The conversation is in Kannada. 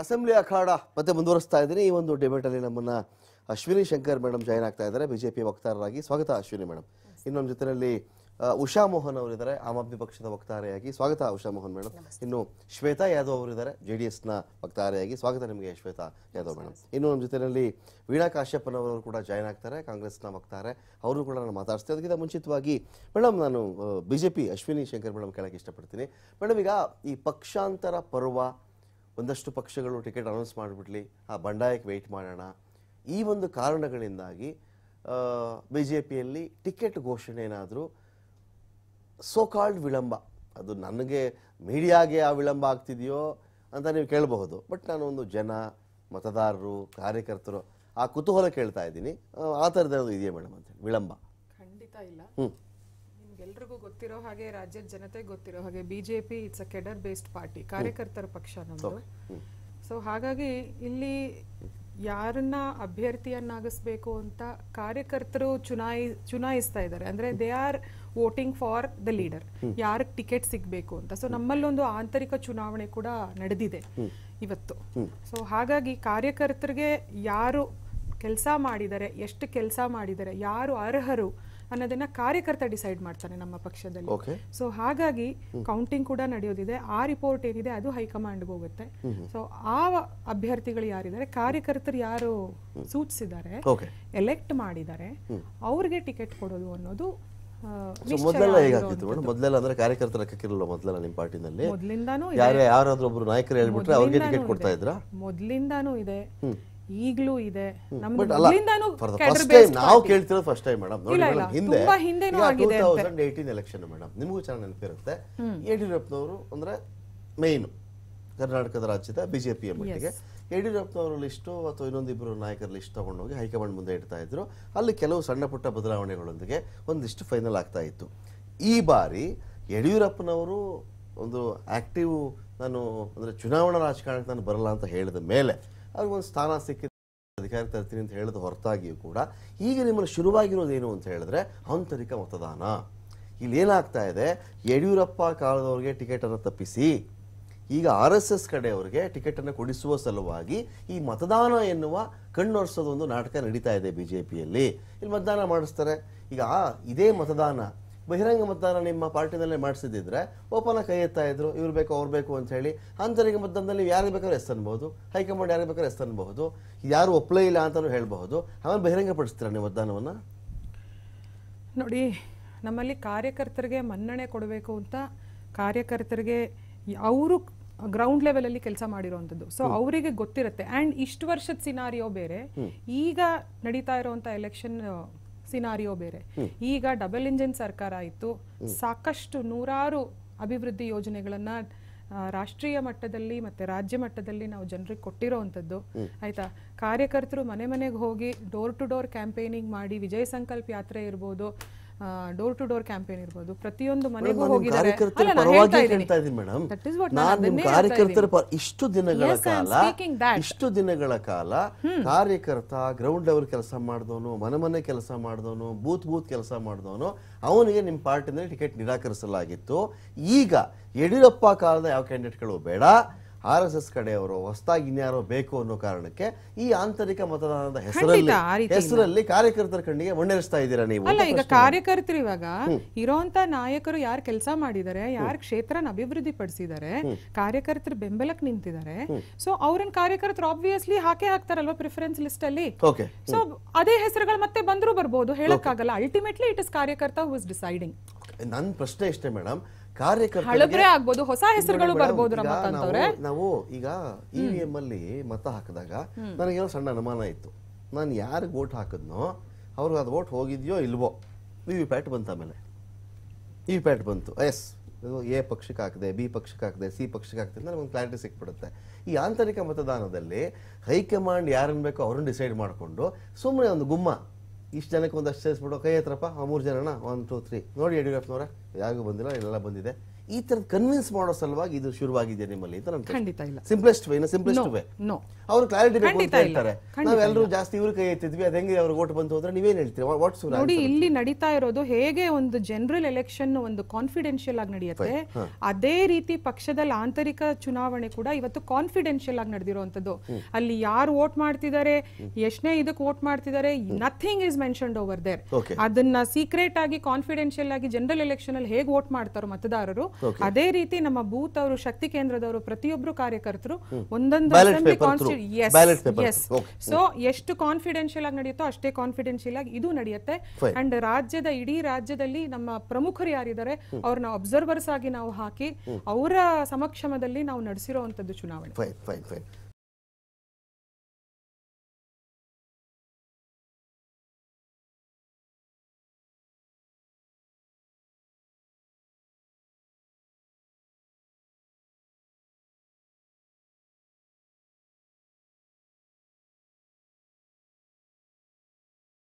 ಅಸೆಂಬ್ಲಿ ಅಖಾಡ ಮತ್ತೆ ಮುಂದುವರಿಸ್ತಾ ಇದ್ದೀನಿ ಈ ಒಂದು ಡಿಬೇಟಲ್ಲಿ ನಮ್ಮನ್ನು ಅಶ್ವಿನಿ ಶಂಕರ್ ಮೇಡಮ್ ಜಾಯ್ನ್ ಆಗ್ತಾ ಇದ್ದಾರೆ ಬಿಜೆಪಿ ವಕ್ತಾರರಾಗಿ ಸ್ವಾಗತ ಅಶ್ವಿನಿ ಮೇಡಮ್ ಇನ್ನು ನಮ್ಮ ಜೊತೆಯಲ್ಲಿ ಉಷಾ ಮೋಹನ್ ಅವರಿದ್ದಾರೆ ಆಮ್ ಆದ್ಮಿ ಪಕ್ಷದ ವಕ್ತಾರೆಯಾಗಿ ಸ್ವಾಗತ ಉಷಾ ಮೋಹನ್ ಮೇಡಮ್ ಇನ್ನು ಶ್ವೇತಾ ಯಾದವ್ ಅವರಿದ್ದಾರೆ ಜೆ ಡಿ ಎಸ್ನ ವಕ್ತಾರೆಯಾಗಿ ಸ್ವಾಗತ ನಿಮಗೆ ಶ್ವೇತಾ ಯಾದವ್ ಮೇಡಮ್ ಇನ್ನು ನಮ್ಮ ಜೊತೆಯಲ್ಲಿ ವೀಣಾ ಕಾಶ್ಯಪ್ಪನವರವರು ಕೂಡ ಜಾಯ್ನ್ ಆಗ್ತಾರೆ ಕಾಂಗ್ರೆಸ್ನ ವಕ್ತಾರೆ ಅವರು ಕೂಡ ನಾನು ಮಾತಾಡ್ತೀನಿ ಅದಕ್ಕಿಂತ ಮುಂಚಿತವಾಗಿ ಮೇಡಮ್ ನಾನು B J P Ashwini Shankar madam ಕೇಳಕ್ಕೆ ಇಷ್ಟಪಡ್ತೀನಿ ಮೇಡಮ್ ಈಗ ಈ ಪಕ್ಷಾಂತರ ಪರ್ವ ಒಂದಷ್ಟು ಪಕ್ಷಗಳು ಟಿಕೆಟ್ ಅನೌನ್ಸ್ ಮಾಡಿಬಿಡಲಿ ಆ ಬಂಡಾಯಕ್ಕೆ ವೆಯ್ಟ್ ಮಾಡೋಣ ಈ ಒಂದು ಕಾರಣಗಳಿಂದಾಗಿ ಬಿ ಜೆ ಪಿಯಲ್ಲಿ ಟಿಕೆಟ್ ಘೋಷಣೆ ಏನಾದರೂ ಸೋಕಾಲ್ಡ್ ವಿಳಂಬ ಅದು ನನಗೆ ಮೀಡಿಯಾಗೆ ಆ ವಿಳಂಬ ಆಗ್ತಿದೆಯೋ ಅಂತ ನೀವು ಕೇಳಬಹುದು ಬಟ್ ನಾನು ಒಂದು ಜನ ಮತದಾರರು ಕಾರ್ಯಕರ್ತರು ಆ ಕುತೂಹಲ ಕೇಳ್ತಾ ಇದ್ದೀನಿ ಆ ಥರದ್ದು ಇದೆಯಾ ಮೇಡಮ್ ಅಂತ ವಿಳಂಬ ಖಂಡಿತ ಇಲ್ಲ ಹ್ಞೂ ಎಲ್ರಿಗೂ ಗೊತ್ತಿರೋ ಹಾಗೆ ರಾಜ್ಯದ ಜನತೆ ಗೊತ್ತಿರೋ ಹಾಗೆ BJP it's a cadre based party ಕಾರ್ಯಕರ್ತರ ಪಕ್ಷ ನಮ್ಮದು ಸೊ ಹಾಗಾಗಿ ಇಲ್ಲಿ ಯಾರನ್ನ ಅಭ್ಯರ್ಥಿಯನ್ನಾಗಿಸ್ಬೇಕು ಅಂತ ಕಾರ್ಯಕರ್ತರು ಚುನಾಯಿ ಚುನಾಯಿಸ್ತಾ ಇದ್ದಾರೆ ಅಂದ್ರೆ they are voting for the leader ಯಾರ ಟಿಕೆಟ್ ಸಿಗ್ಬೇಕು ಅಂತ ಸೊ ನಮ್ಮಲ್ಲೊಂದು ಆಂತರಿಕ ಚುನಾವಣೆ ಕೂಡ ನಡೆದಿದೆ ಇವತ್ತು ಸೊ ಹಾಗಾಗಿ ಕಾರ್ಯಕರ್ತರಿಗೆ ಯಾರು ಕೆಲಸ ಮಾಡಿದರೆ ಎಷ್ಟು ಕೆಲಸ ಮಾಡಿದರೆ ಯಾರು ಅರ್ಹರು ಅನ್ನೋದನ್ನ ಕಾರ್ಯಕರ್ತ ಡಿಸೈಡ್ ಮಾಡ್ತಾನೆ ನಮ್ಮ ಪಕ್ಷದಲ್ಲಿ ಸೊ ಹಾಗಾಗಿ ಕೌಂಟಿಂಗ್ ಕೂಡ ನಡೆಯೋದಿದೆ ಆ ರಿಪೋರ್ಟ್ ಏನಿದೆ ಅದು ಹೈಕಮಾಂಡ್ಗೆ ಹೋಗುತ್ತೆ ಸೊ ಆ ಅಭ್ಯರ್ಥಿಗಳು ಯಾರಿದ್ದಾರೆ ಕಾರ್ಯಕರ್ತರು ಯಾರು ಸೂಚಿಸಿದ್ದಾರೆ ಎಲೆಕ್ಟ್ ಮಾಡಿದ್ದಾರೆ ಅವ್ರಿಗೆ ಟಿಕೆಟ್ ಕೊಡೋದು ಅನ್ನೋದು ಮೊದಲೆಲ್ಲ ಹೇಗಾಗ್ತಿತ್ತು ಮೇಡಮ್ ಮೊದಲೆಲ್ಲ ಅಂದ್ರೆ ಕಾರ್ಯಕರ್ತರ ಲೆಕ್ಕಕ್ಕಿರಲಿಲ್ಲ ಮೊದಲೆಲ್ಲ ನಿಮ್ಮ ಪಾರ್ಟಿನಲ್ಲಿ ಯಾರಾದ್ರೂ ಒಬ್ರು ನಾಯಕರು ಹೇಳ್ಬಿಟ್ರೆ ಅವ್ರಿಗೆ ಟಿಕೆಟ್ ಕೊಡ್ತಾ ಇದ್ರ ಮೊದಲಿಂದಾನು ಇದೆ ಈಗಲೂ ಇದೆ ನಾವು ಕೇಳ್ತಿರೋ ಫಸ್ಟ್ ಟೈಮ್ ಮೇಡಮ್ ಹಿಂದೆ ಎಲೆಕ್ಷನ್ ಮೇಡಮ್ ನಿಮಗೂ ಚೆನ್ನಾಗಿ ನೆನಪಿರುತ್ತೆ ಯಡಿಯೂರಪ್ಪನವರು ಅಂದ್ರೆ ಮೇಯ್ನು ಕರ್ನಾಟಕದ ರಾಜ್ಯದ ಬಿಜೆಪಿ ಮಟ್ಟಿಗೆ ಯಡಿಯೂರಪ್ಪನವರು ಲಿಸ್ಟ್ ಅಥವಾ ಇನ್ನೊಂದಿಬ್ಬರು ನಾಯಕರ ಲಿಸ್ಟ್ ತಗೊಂಡೋಗಿ ಹೈಕಮಾಂಡ್ ಮುಂದೆ ಇಡ್ತಾ ಇದ್ರು ಅಲ್ಲಿ ಕೆಲವು ಸಣ್ಣ ಪುಟ್ಟ ಬದಲಾವಣೆಗಳೊಂದಿಗೆ ಒಂದಿಷ್ಟು ಫೈನಲ್ ಆಗ್ತಾ ಇತ್ತು ಈ ಬಾರಿ ಯಡಿಯೂರಪ್ಪನವರು ಒಂದು ಆಕ್ಟಿವ್ ನಾನು ಅಂದ್ರೆ ಚುನಾವಣಾ ರಾಜಕಾರಣಕ್ಕೆ ನಾನು ಬರಲ್ಲ ಅಂತ ಹೇಳಿದ ಮೇಲೆ ಒಂದು ಸ್ಥಾನ ಸಿಕ್ಕಿದೆ ಅಧಿಕಾರ ತರ್ತೀನಿ ಅಂತ ಹೇಳಿದ ಹೊರತಾಗಿಯೂ ಕೂಡ ಈಗ ನಿಮ್ಮನ್ನು ಶುರುವಾಗಿರೋದೇನು ಅಂತ ಹೇಳಿದ್ರೆ ಆಂತರಿಕ ಮತದಾನ ಇಲ್ಲಿ ಏನಾಗ್ತಾ ಇದೆ ಯಡಿಯೂರಪ್ಪ ಕಾಲದವ್ರಿಗೆ ಟಿಕೆಟನ್ನು ತಪ್ಪಿಸಿ ಈಗ ಆರ್ ಎಸ್ ಎಸ್ ಕಡೆಯವರಿಗೆ ಟಿಕೆಟನ್ನು ಕೊಡಿಸುವ ಸಲುವಾಗಿ ಈ ಮತದಾನ ಎನ್ನುವ ಕಣ್ಣೊರೆಸೋದೊಂದು ನಾಟಕ ನಡೀತಾ ಇದೆ ಬಿ ಜೆ ಪಿಯಲ್ಲಿ ಇಲ್ಲಿ ಮತದಾನ ಮಾಡಿಸ್ತಾರೆ ಈಗ ಇದೇ ಮತದಾನ ಬಹಿರಂಗ ಮತದಾನ ನಿಮ್ಮ ಪಾರ್ಟಿನಲ್ಲೇ ಮಾಡಿಸಿದ್ರೆ ಓಪನ್ ಆಗಿ ಕೈ ಎತ್ತಾ ಇದ್ರು ಇವ್ರು ಬೇಕು ಅವ್ರು ಬೇಕು ಅಂತ ಹೇಳಿ ಆಂತರಿಕ ಮತದಾನದಲ್ಲಿ ಯಾರಿಗೆ ಬೇಕಾದ್ರೂ ಎಸ್ ಅನ್ಬಹುದು ಹೈಕಮಾಂಡ್ ಯಾರಿಗೆ ಬೇಕಾದ್ರೂ ಎಸ್ ಅನ್ಬಹುದು ಯಾರು ಒಪ್ಪಲೇ ಇಲ್ಲ ಅಂತಲೂ ಹೇಳಬಹುದು ಆಮೇಲೆ ಪಡಿಸ್ತೀರಾ ನೀವು ಮತದಾನವನ್ನು ನೋಡಿ ನಮ್ಮಲ್ಲಿ ಕಾರ್ಯಕರ್ತರಿಗೆ ಮನ್ನಣೆ ಕೊಡಬೇಕು ಅಂತ ಕಾರ್ಯಕರ್ತರಿಗೆ ಅವರು ಗ್ರೌಂಡ್ ಲೆವೆಲಲ್ಲಿ ಕೆಲಸ ಮಾಡಿರುವಂಥದ್ದು ಸೊ ಅವರಿಗೆ ಗೊತ್ತಿರುತ್ತೆ ಆ್ಯಂಡ್ ಇಷ್ಟು ವರ್ಷದ ಸಿನಾರಿಯೋ ಬೇರೆ ಈಗ ನಡೀತಾ ಇರುವಂಥ ಎಲೆಕ್ಷನ್ ಸಿನಾರಿಯೋ ಬೇರೆ ಈಗ ಡಬಲ್ ಇಂಜಿನ್ ಸರ್ಕಾರ ಆಯಿತು ಸಾಕಷ್ಟು ನೂರಾರು ಅಭಿವೃದ್ಧಿ ಯೋಜನೆಗಳನ್ನ ರಾಷ್ಟ್ರೀಯ ಮಟ್ಟದಲ್ಲಿ ಮತ್ತೆ ರಾಜ್ಯ ಮಟ್ಟದಲ್ಲಿ ನಾವು ಜನರಿಗೆ ಕೊಟ್ಟಿರೋವಂಥದ್ದು ಆಯ್ತಾ ಕಾರ್ಯಕರ್ತರು ಮನೆ ಮನೆಗೆ ಹೋಗಿ ಡೋರ್ ಟು ಡೋರ್ ಕ್ಯಾಂಪೇನಿಂಗ್ ಮಾಡಿ ವಿಜಯ ಸಂಕಲ್ಪ ಯಾತ್ರೆ ಇರ್ಬೋದು ಡೋರ್ ಟು ಡೋರ್ ಕ್ಯಾಂಪೇನ್ ಇರ್ಬೋದು ಪ್ರತಿಯೊಂದು ಮನೆಗೂ ಹೋಗಿದ್ದಾರೆ ಕಾರ್ಯಕರ್ತರ ಇಷ್ಟು ದಿನಗಳ ಕಾಲ ಇಷ್ಟು ದಿನಗಳ ಕಾಲ ಕಾರ್ಯಕರ್ತ ಗ್ರೌಂಡ್ ಲೆವೆಲ್ ಕೆಲಸ ಮಾಡಿದವನು ಮನೆ ಮನೆ ಕೆಲಸ ಮಾಡಿದವನು ಬೂತ್ ಬೂತ್ ಕೆಲಸ ಮಾಡಿದವನು ಅವನಿಗೆ ನಿಮ್ಮ ಪಾರ್ಟಿಯಿಂದ ಟಿಕೆಟ್ ನಿರಾಕರಿಸಲಾಗಿತ್ತು ಈಗ ಯಡಿಯೂರಪ್ಪ ಕಾಲದ ಯಾವ ಕ್ಯಾಂಡಿಡೇಟ್ಗಳು ಬೇಡ ಆರ್ ಎಸ್ ಎಸ್ ಕಡೆಯವರು ಹೊಸದಾಗಿ ಇನ್ಯಾರು ಬೇಕು ಅನ್ನೋ ಕಾರಣಕ್ಕೆ ಈ ಆಂತರಿಕ ಮತದಾನದ ಹೆಸರಲ್ಲಿ ಹೆಸರಲ್ಲಿ ಕಾರ್ಯಕರ್ತರ ಕಣ್ಣಿಗೆ ಮಣ್ಣೆರಿಸ್ತಾ ಇದ್ದೀರಾ ನೀವು ಅಲ್ಲ ಈಗ ಕಾರ್ಯಕರ್ತರು ಇವಾಗ ಇರೋಂತ ನಾಯಕರು ಯಾರು ಕೆಲಸ ಮಾಡಿದ್ದಾರೆ ಯಾರು ಕ್ಷೇತ್ರನ ಅಭಿವೃದ್ಧಿ ಪಡಿಸಿದ್ದಾರೆ ಕಾರ್ಯಕರ್ತರ ಬೆಂಬಲಕ್ಕೆ ನಿಂತಿದ್ದಾರೆ ಸೊ ಅವ್ರನ್ನ ಕಾರ್ಯಕರ್ತರು ಆಬ್ವಿಯಸ್ಲಿ ಹಾಕೇ ಹಾಕ್ತಾರಲ್ವಾ ಪ್ರಿಫರೆನ್ಸ್ ಲಿಸ್ಟ್ ಅಲ್ಲಿ ಸೊ ಅದೇ ಹೆಸರುಗಳು ಮತ್ತೆ ಬಂದರೂ ಬರ್ಬೋದು ಹೇಳಕ್ಕಾಗಲ್ಲ ಅಲ್ಟಿಮೇಟ್ಲಿ ಇಟ್ ಇಸ್ ಕಾರ್ಯಕರ್ತ ಹೂ ಇಸ್ ಡಿಸೈಡಿಂಗ್ ನನ್ನ ಪ್ರಶ್ನೆ ಇಷ್ಟೇ ಮೇಡಮ್ ಹೊಸ ಹೆಸರುಗಳು ಬರ್ಬೋದು ನಾವು ಈಗ ಇವಿಎಂ ಅಲ್ಲಿ ಮತ ಹಾಕಿದಾಗ ನನಗೇನೋ ಸಣ್ಣ ಅನುಮಾನ ಇತ್ತು ನಾನು ಯಾರಿಗೆ ವೋಟ್ ಹಾಕಿದ್ನೋ ಅವ್ರಿಗೆ ಅದು ವೋಟ್ ಹೋಗಿದ್ಯೋ ಇಲ್ವೋ ವಿ ಪ್ಯಾಟ್ ಬಂತು ಆಮೇಲೆ ವಿ ಪ್ಯಾಟ್ ಬಂತು ಎಸ್ ಎ ಪಕ್ಷಕ್ಕೆ ಹಾಕಿದೆ ಬಿ ಪಕ್ಷಕ್ಕೆ ಹಾಕಿದೆ ಸಿ ಪಕ್ಷಕ್ಕೆ ಹಾಕಿದೆ ಅಂತ ನಮಗೆ ಕ್ಲಾರಿಟಿ ಸಿಕ್ಬಿಡುತ್ತೆ ಈ ಆಂತರಿಕ ಮತದಾನದಲ್ಲಿ ಹೈಕಮಾಂಡ್ ಯಾರನ್ನ ಬೇಕೋ ಅವ್ರನ್ನ ಡಿಸೈಡ್ ಮಾಡಿಕೊಂಡು ಸುಮ್ಮನೆ ಒಂದು ಗುಮ್ಮ ಇಷ್ಟು ಜನಕ್ಕೆ ಒಂದಷ್ಟು ಸೇರಿಸ್ಬಿಟ್ಟು ಕೈ ಹತ್ರಪ್ಪ ಆ ಮೂರು ಜನನ ಒನ್ ಟೂ ತ್ರೀ ನೋಡಿ ಯಡಿಯೂರಪ್ಪನವ್ರೆ ಯಾರಿಗೂ ಬಂದಿಲ್ಲ ಇಲ್ಲೆಲ್ಲ ಬಂದಿದೆ ಈ ತರ ಕನ್ವಿನ್ಸ್ ಮಾಡೋ ಸಲುವಾಗಿ ಇದು ಶುರುವಾಗಿದೆ ನಿಮ್ಮಲ್ಲಿ ಖಂಡಿತ ಇಲ್ಲ ಸಿಂಪ್ಲೆಸ್ಟ್ ವೇ ಸಿಂಪ್ಲೆಸ್ಟ್ ವೇ ಅವ್ರು ಕ್ಲಾರಿಟಿ ಹೇಳ್ತಾರೆ ನಾವೆಲ್ಲರೂ ಜಾಸ್ತಿ ಇವ್ರ ಕೈ ಎತ್ತಿದ್ವಿ ಅದು ಹೆಂಗೆ ಅವ್ರಿಗೆ ಓಟ್ ಬಂತು ಅಂದ್ರೆ ನೀವೇನ್ ಹೇಳ್ತೀರಿ ವಾಟ್ಸ್ ನೋಡಿ ಇಲ್ಲಿ ನಡೀತಾ ಇರೋದು ಹೇಗೆ ಒಂದು ಜನರಲ್ ಎಲೆಕ್ಷನ್ ಒಂದು ಕಾನ್ಫಿಡೆನ್ಷಿಯಲ್ ಆಗಿ ನಡೆಯುತ್ತೆ ಅದೇ ರೀತಿ ಪಕ್ಷದಲ್ಲಿ ಆಂತರಿಕ ಚುನಾವಣೆ ಕೂಡ ಇವತ್ತು ಕಾನ್ಫಿಡೆನ್ಷಿಯಲ್ ಆಗಿ ನಡೆದಿರುವಂತದ್ದು ಅಲ್ಲಿ ಯಾರು ವೋಟ್ ಮಾಡ್ತಿದ್ದಾರೆ ಎಷ್ಟನೇ ಇದಕ್ಕೆ ವೋಟ್ ಮಾಡ್ತಿದ್ದಾರೆ nothing is mentioned over there ಅದನ್ನ ಸೀಕ್ರೆಟ್ ಆಗಿ ಕಾನ್ಫಿಡೆನ್ಷಿಯಲ್ ಆಗಿ ಜನರಲ್ ಎಲೆಕ್ಷನ್ ಅಲ್ಲಿ ಹೇಗೆ ವೋಟ್ ಮಾಡ್ತಾರೋ ಮತದಾರರು ಅದೇ ರೀತಿ ನಮ್ಮ ಬೂತ್ ಅವರು ಶಕ್ತಿ ಕೇಂದ್ರದವರು ಪ್ರತಿಯೊಬ್ಬರು ಕಾರ್ಯಕರ್ತರು ಒಂದೊಂದು ಅಸೆಂಬ್ಲಿ ಸೊ ಎಷ್ಟು ಕಾನ್ಫಿಡೆನ್ಷಿಯಲ್ ಆಗಿ ನಡೆಯುತ್ತೋ ಅಷ್ಟೇ ಕಾನ್ಫಿಡೆನ್ಶಿಯಲ್ ಆಗಿ ಇದು ನಡೆಯುತ್ತೆ ಅಂಡ್ ರಾಜ್ಯದ ಇಡೀ ರಾಜ್ಯದಲ್ಲಿ ನಮ್ಮ ಪ್ರಮುಖರು ಯಾರಿದ್ದಾರೆ ಅವ್ರನ್ನ ಅಬ್ಸರ್ವರ್ಸ್ ಆಗಿ ನಾವು ಹಾಕಿ ಅವರ ಸಮಕ್ಷಮದಲ್ಲಿ ನಾವು ನಡೆಸಿರುವಂತದ್ದು ಚುನಾವಣೆ